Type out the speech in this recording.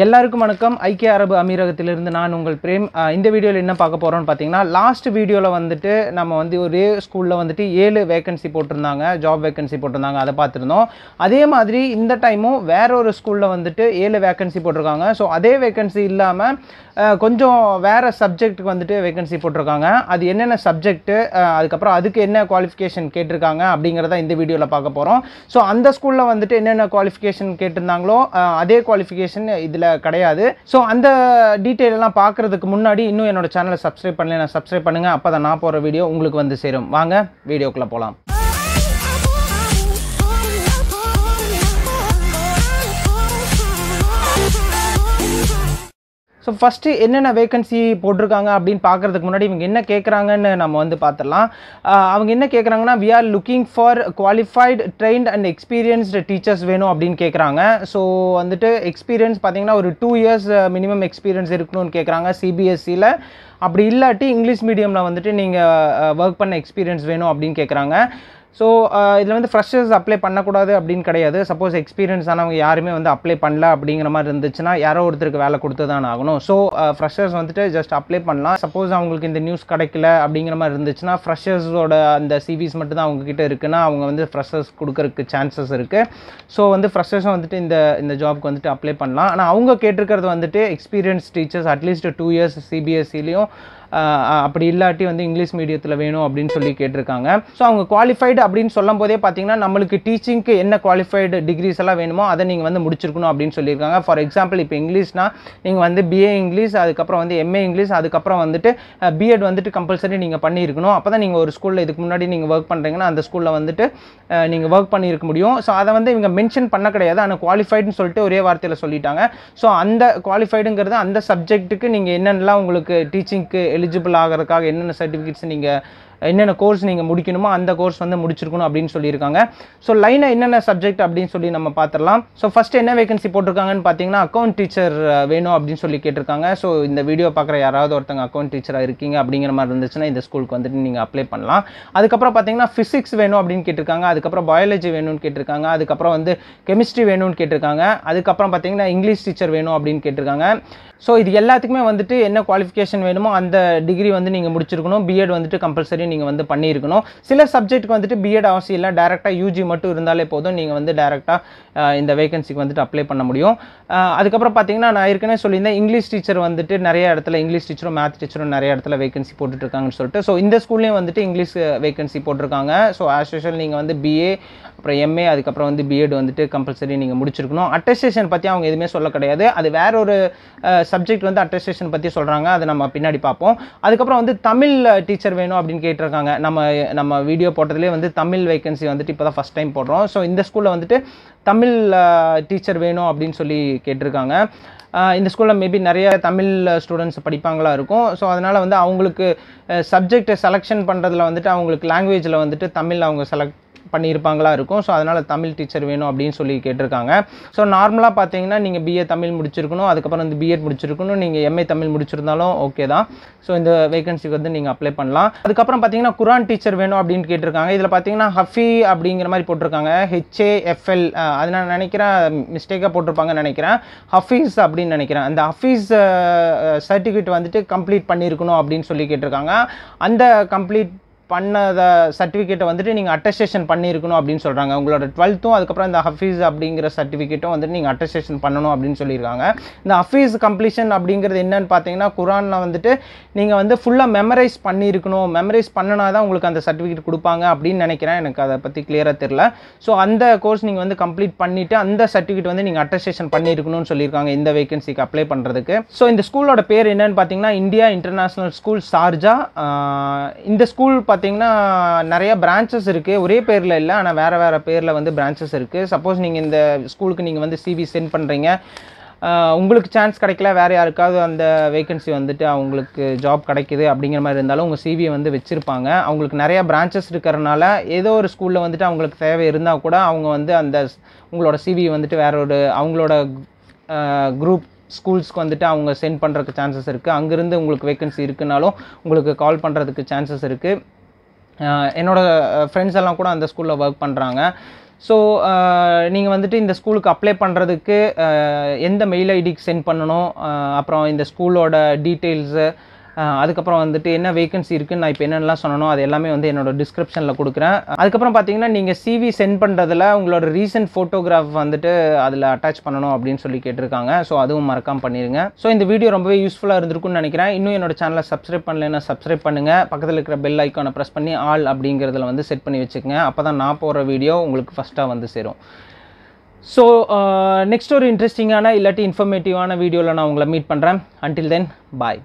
எல்லாருக்கும் வணக்கம் ஐக்கிய அரபு அமீரகத்திலிருந்து நான் உங்கள் பிரேம் இந்த வீடியோவில் என்ன பார்க்க போகிறோன்னு பார்த்தீங்கன்னா லாஸ்ட் வீடியோவில் வந்துட்டு நம்ம வந்து ஒரே ஸ்கூலில் வந்துட்டு ஏழு வேகன்சி போட்டிருந்தாங்க ஜாப் வேகன்சி போட்டிருந்தாங்க அதை பார்த்துருந்தோம் அதே மாதிரி இந்த டைமும் வேற ஒரு ஸ்கூலில் வந்துட்டு ஏழு வேகன்சி போட்டிருக்காங்க ஸோ அதே வேகன்சி இல்லாமல் கொஞ்சம் வேறு சப்ஜெக்ட்டுக்கு வந்துட்டு வேகன்சி போட்டிருக்காங்க அது என்னென்ன சப்ஜெக்ட்டு அதுக்கப்புறம் அதுக்கு என்ன குவாலிஃபிகேஷன் கேட்டிருக்காங்க அப்படிங்கிறத இந்த வீடியோவில் பார்க்க போகிறோம் ஸோ அந்த ஸ்கூலில் வந்துட்டு என்னென்ன குவாலிஃபிகேஷன் கேட்டிருந்தாங்களோ அதே குவாலிஃபிகேஷன் இதில் இதில் கிடையாது ஸோ அந்த டீட்டெயிலெல்லாம் பார்க்குறதுக்கு முன்னாடி இன்னும் என்னோடய சேனலை சப்ஸ்கிரைப் பண்ணலாம் சப்ஸ்கிரைப் பண்ணுங்கள் அப்போ தான் நான் போகிற வீடியோ உங்களுக்கு வந்து சேரும் வாங்க வீடியோக்குள்ளே போகலாம் ஸோ ஃபஸ்ட்டு என்னென்ன வேகன்சி போட்டிருக்காங்க அப்படின்னு பார்க்குறதுக்கு முன்னாடி இவங்க என்ன கேட்குறாங்கன்னு நம்ம வந்து பார்த்துடலாம் அவங்க என்ன கேட்குறாங்கன்னா we are looking for qualified trained and experienced teachers வேணும் அப்படின்னு கேட்குறாங்க ஸோ வந்துட்டு எக்ஸ்பீரியன்ஸ் பார்த்தீங்கன்னா ஒரு டூ இயர்ஸ் மினிமம் எக்ஸ்பீரியன்ஸ் இருக்கணும்னு கேட்குறாங்க சிபிஎஸ்சியில் e அப்படி இல்லாட்டி இங்கிலீஷ் மீடியமில் வந்துட்டு நீங்கள் ஒர்க் பண்ண எக்ஸ்பீரியன்ஸ் வேணும் அப்படின்னு கேட்குறாங்க ஸோ uh, இதில் வந்து ஃப்ரெஷர்ஸ் அப்ளை பண்ணக்கூடாது அப்படின்னு கிடையாது சப்போஸ் எக்ஸ்பீரியன்ஸ் ஆனவங்க யாருமே வந்து அப்ளை பண்ணல அப்படிங்கிற மாதிரி இருந்துச்சுன்னா யாரோ ஒருத்தருக்கு வேலை கொடுத்து தான் ஆகணும் ஸோ ஃப்ரெஷர்ஸ் uh, வந்துட்டு ஜஸ்ட் அப்ளை பண்ணலாம் சப்போஸ் அவங்களுக்கு இந்த நியூஸ் கிடைக்கல அப்படிங்கிற மாதிரி இருந்துச்சுன்னா ஃப்ரெஷர்ஸோட அந்த சிவிஸ் மட்டும் தான் அவங்கக்கிட்ட இருக்குன்னா அவங்க வந்து ஃப்ரெஷர்ஸ் கொடுக்கறதுக்கு சான்சஸ் இருக்குது ஸோ வந்து ஃப்ரெஷர்ஸும் வந்துட்டு இந்த இந்த ஜாப்க்கு வந்துட்டு அப்ளை பண்ணலாம் ஆனால் அவங்க கேட்டிருக்கிறது வந்துட்டு experience teachers at least two years சிபிஎஸ்சிலையும் அப்படி இல்லாட்டி வந்து இங்கிலீஷ் மீடியத்தில் வேணும் அப்படின்னு சொல்லி கேட்டிருக்காங்க ஸோ அவங்க குவாலிஃபைடு அப்படின்னு சொல்லும் போதே பார்த்தீங்கன்னா நம்மளுக்கு டீச்சிங்க்கு என்ன குவாலிஃபைடு டிகிரிஸ் எல்லாம் வேணுமோ அதை நீங்கள் வந்து முடிச்சிருக்கணும் அப்படின்னு சொல்லியிருக்காங்க ஃபார் எக்ஸாம்பிள் இப்போ இங்கிலீஷ்னா நீங்கள் வந்து பிஏ இங்கிலீஷ் அதுக்கப்புறம் வந்து எம்ஏ இங்கிலீஷ் அதுக்கப்புறம் வந்துட்டு பிஎட் வந்துட்டு கம்பல்சரி நீங்கள் பண்ணியிருக்கணும் அப்போ தான் நீங்கள் ஒரு ஸ்கூலில் இதுக்கு முன்னாடி நீங்கள் ஒர்க் பண்ணுறீங்கன்னா அந்த ஸ்கூலில் வந்துட்டு நீங்கள் ஒர்க் பண்ணியிருக்க முடியும் ஸோ அதை வந்து இவங்க மென்ஷன் பண்ண கிடையாது ஆனால் குவாலிஃபைடுன்னு சொல்லிட்டு ஒரே வார்த்தையில் சொல்லிட்டாங்க ஸோ அந்த குவாலிஃபைடுங்கிறது அந்த சப்ஜெக்ட்டுக்கு நீங்கள் என்னென்னலாம் உங்களுக்கு டீச்சிங்க்கு எலிஜிபிள் ஆகிறதுக்காக என்னென்ன சர்டிஃபிகேட்ஸ் நீங்கள் என்னென்ன கோர்ஸ் நீங்கள் முடிக்கணுமோ அந்த கோர்ஸ் வந்து முடிச்சிருக்கணும் அப்படின்னு சொல்லியிருக்காங்க ஸோ லைனை என்னென்ன சப்ஜெக்ட் அப்படின்னு சொல்லி நம்ம பார்த்துடலாம் ஸோ ஃபஸ்ட்டு என்ன வேகன்சி போட்டிருக்காங்கன்னு பார்த்தீங்கன்னா அக்கௌண்ட் டீச்சர் வேணும் அப்படின்னு சொல்லி கேட்டிருக்காங்க ஸோ இந்த வீடியோ பார்க்குற யாராவது ஒருத்தங்க அக்கௌண்ட் டீச்சராக இருக்கீங்க அப்படிங்கிற மாதிரி இருந்துச்சுன்னா இந்த ஸ்கூலுக்கு வந்துட்டு நீங்கள் அப்ளை பண்ணலாம் அதுக்கப்புறம் பார்த்தீங்கன்னா ஃபிசிக்ஸ் வேணும் அப்படின்னு கேட்டிருக்காங்க அதுக்கப்புறம் பயாலஜி வேணும்னு கேட்டிருக்காங்க அதுக்கப்புறம் வந்து கெமிஸ்ட்ரி வேணும்னு கேட்டிருக்காங்க அதுக்கப்புறம் பார்த்தீங்கன்னா இங்கிலீஷ் டீச்சர் வேணும் அப்படின்னு கேட்டிருக்காங்க ஸோ இது எல்லாத்துக்குமே வந்துட்டு என்ன குவாலிஃபிகேஷன் வேணுமோ அந்த டிகிரி வந்து நீங்கள் முடிச்சிருக்கணும் பிஎட் வந்துட்டு கம்பல்சரி நீங்கள் வந்து பண்ணியிருக்கணும் சில சப்ஜெக்ட்டுக்கு வந்துட்டு பிஎட் அவசியம் இல்லை டேரெக்டாக யூஜி மட்டும் இருந்தாலே போதும் நீங்கள் வந்து டேரெக்டாக இந்த வேகன்சிக்கு வந்துட்டு அப்ளை பண்ண முடியும் அதுக்கப்புறம் பார்த்தீங்கன்னா நான் ஏற்கனவே சொல்லியிருந்தேன் இங்கிலீஷ் டீச்சர் வந்துட்டு நிறைய இடத்துல இங்கிலீஷ் டீச்சரும் மேத் டீச்சரும் நிறைய இடத்துல வேகன்சி போட்டுட்ருக்காங்கன்னு சொல்லிட்டு ஸோ இந்த ஸ்கூல்லையும் வந்துட்டு இங்கிலீஷ் வேகன்சி போட்டிருக்காங்க ஸோ ஆஸ் யூஷுவல் நீங்கள் வந்து பிஏ அப்புறம் எம்ஏ அதுக்கப்புறம் வந்து பிஎட் வந்துட்டு கம்பல்சரி நீங்கள் முடிச்சிருக்கணும் அட்டஸ்டேஷன் பற்றி அவங்க எதுவுமே சொல்ல கிடையாது அது வேற ஒரு சப்ஜெக்ட் வந்து அட்டஸ்டேஷன் பற்றி சொல்கிறாங்க அதை நம்ம பின்னாடி பார்ப்போம் அதுக்கப்புறம் வந்து தமிழ் டீச்சர் வேணும் அப்படின்னு கேட்டிருக்காங்க நம்ம நம்ம வீடியோ போட்டதுலேயே வந்து தமிழ் வேகன்சி வந்துட்டு இப்போ தான் ஃபஸ்ட் டைம் போடுறோம் ஸோ இந்த ஸ்கூலில் வந்துட்டு தமிழ் டீச்சர் வேணும் அப்படின்னு சொல்லி கேட்டிருக்காங்க இந்த ஸ்கூலில் மேபி நிறைய தமிழ் ஸ்டூடெண்ட்ஸ் படிப்பாங்களா இருக்கும் ஸோ அதனால் வந்து அவங்களுக்கு சப்ஜெக்ட் செலெக்ஷன் பண்ணுறதுல வந்துட்டு அவங்களுக்கு லாங்குவேஜில் வந்துட்டு தமிழ் அவங்க செலக்ட் பண்ணியிருப்பாங்களா இருக்கும் ஸோ அதனால் தமிழ் டீச்சர் வேணும் அப்படின்னு சொல்லி கேட்டிருக்காங்க ஸோ நார்மலாக பார்த்தீங்கன்னா நீங்கள் பிஏ தமிழ் முடிச்சிருக்கணும் அதுக்கப்புறம் வந்து பிஎட் முடிச்சிருக்கணும் நீங்கள் எம்ஏ தமிழ் முடிச்சிருந்தாலும் ஓகே தான் ஸோ இந்த வேகன்சிக்கு வந்து நீங்கள் அப்ளை பண்ணலாம் அதுக்கப்புறம் பார்த்தீங்கன்னா குரான் டீச்சர் வேணும் அப்படின்னு கேட்டிருக்காங்க இதில் பார்த்தீங்கன்னா ஹஃபி அப்படிங்கிற மாதிரி போட்டிருக்காங்க ஹெச்ஏஎஃப்எல் அது நான் நினைக்கிறேன் மிஸ்டேக்காக போட்டிருப்பாங்கன்னு நினைக்கிறேன் ஹஃபீஸ் அப்படின்னு நினைக்கிறேன் அந்த ஹஃபீஸ் சர்டிஃபிகேட் வந்துட்டு கம்ப்ளீட் பண்ணியிருக்கணும் அப்படின்னு சொல்லி கேட்டிருக்காங்க அந்த கம்ப்ளீட் பண்ணத சர்டிஃபிகேட்டை வந்துட்டு நீங்கள் அட்டஸ்டேஷன் பண்ணியிருக்கணும் அப்படின்னு சொல்கிறாங்க உங்களோட டுவெல்த்தும் அதுக்கப்புறம் இந்த ஹஃபீஸ் அப்படிங்கிற சர்டிஃபிகேட்டும் வந்துட்டு நீங்கள் அட்டஸ்டேஷன் பண்ணணும் அப்படின்னு சொல்லியிருக்காங்க இந்த ஹஃபீஸ் கம்ப்ளீஷன் அப்படிங்கிறது என்னன்னு பார்த்தீங்கன்னா குரானில் வந்துட்டு நீங்கள் வந்து ஃபுல்லாக மெமரைஸ் பண்ணியிருக்கணும் மெமரைஸ் பண்ணினா தான் உங்களுக்கு அந்த சர்டிஃபிகேட் கொடுப்பாங்க அப்படின்னு நினைக்கிறேன் எனக்கு அதை பற்றி கிளியராக தெரில ஸோ அந்த கோர்ஸ் நீங்கள் வந்து கம்ப்ளீட் பண்ணிவிட்டு அந்த சர்டிஃபிகேட் வந்து நீங்கள் அட்டஸ்டேஷன் பண்ணியிருக்கணும்னு சொல்லியிருக்காங்க இந்த வேகன்சிக்கு அப்ளை பண்ணுறதுக்கு ஸோ இந்த ஸ்கூலோட பேர் என்னன்னு பார்த்தீங்கன்னா இந்தியா இன்டர்நேஷ்னல் ஸ்கூல் சார்ஜா இந்த ஸ்கூல் பார்த்து பார்த்தீங்கன்னா நிறைய பிரான்ச்சஸ் இருக்குது ஒரே பேரில் இல்லை ஆனால் வேறு வேறு பேரில் வந்து பிரான்ச்சஸ் இருக்குது சப்போஸ் நீங்கள் இந்த ஸ்கூலுக்கு நீங்கள் வந்து சிவி சென்ட் பண்ணுறீங்க உங்களுக்கு சான்ஸ் கிடைக்கல வேறு யாருக்காவது அந்த வேகன்சி வந்துட்டு அவங்களுக்கு ஜாப் கிடைக்குது அப்படிங்கிற மாதிரி இருந்தாலும் உங்கள் சிவியை வந்து வச்சுருப்பாங்க அவங்களுக்கு நிறையா பிரான்ச்சஸ் இருக்கிறனால ஏதோ ஒரு ஸ்கூலில் வந்துட்டு அவங்களுக்கு தேவை இருந்தால் கூட அவங்க வந்து அந்த உங்களோட சிவியை வந்துட்டு வேற ஒரு அவங்களோட குரூப் ஸ்கூல்ஸ்க்கு வந்துட்டு அவங்க சென்ட் பண்ணுறதுக்கு சான்சஸ் இருக்குது அங்கேருந்து உங்களுக்கு வேக்கன்சி இருக்குனாலும் உங்களுக்கு கால் பண்ணுறதுக்கு சான்சஸ் இருக்குது என்னோடய ஃப்ரெண்ட்ஸ் எல்லாம் கூட அந்த ஸ்கூலில் ஒர்க் பண்ணுறாங்க ஸோ நீங்கள் வந்துட்டு இந்த ஸ்கூலுக்கு அப்ளை பண்ணுறதுக்கு எந்த மெயில் ஐடிக்கு சென்ட் பண்ணணும் அப்புறம் இந்த ஸ்கூலோட டீட்டெயில்ஸு அதுக்கப்புறம் வந்துட்டு என்ன வேகன்சி இருக்குன்னு நான் இப்போ என்னென்னலாம் சொன்னனோ அது எல்லாமே வந்து என்னோட டிஸ்கிரிப்ஷனில் கொடுக்குறேன் அதுக்கப்புறம் பார்த்தீங்கன்னா நீங்கள் சிவி சென்ட் பண்ணுறதுல உங்களோட ரீசெண்ட் ஃபோட்டோகிராஃப் வந்துட்டு அதில் அட்டாச் பண்ணணும் அப்படின்னு சொல்லி கேட்டிருக்காங்க ஸோ அதுவும் மறக்காமல் பண்ணிடுங்க ஸோ இந்த வீடியோ ரொம்பவே யூஸ்ஃபுல்லாக இருந்திருக்கும்னு நினைக்கிறேன் இன்னும் என்னோட சேனலை சப்ஸ்கிரைப் பண்ணலைன்னா சப்ஸ்கிரைப் பண்ணுங்கள் பக்கத்தில் இருக்கிற பெல் ஐக்கானை ப்ரெஸ் பண்ணி ஆல் அப்படிங்கிறதுல வந்து செட் பண்ணி வச்சுக்கோங்க அப்போ தான் நான் போகிற வீடியோ உங்களுக்கு ஃபஸ்ட்டாக வந்து சேரும் ஸோ நெக்ஸ்ட் ஒரு இன்ட்ரெஸ்டிங்கான இல்லாட்டி இன்ஃபர்மேட்டிவான வீடியோவில் நான் உங்களை மீட் பண்ணுறேன் அன்டில் தென் பாய்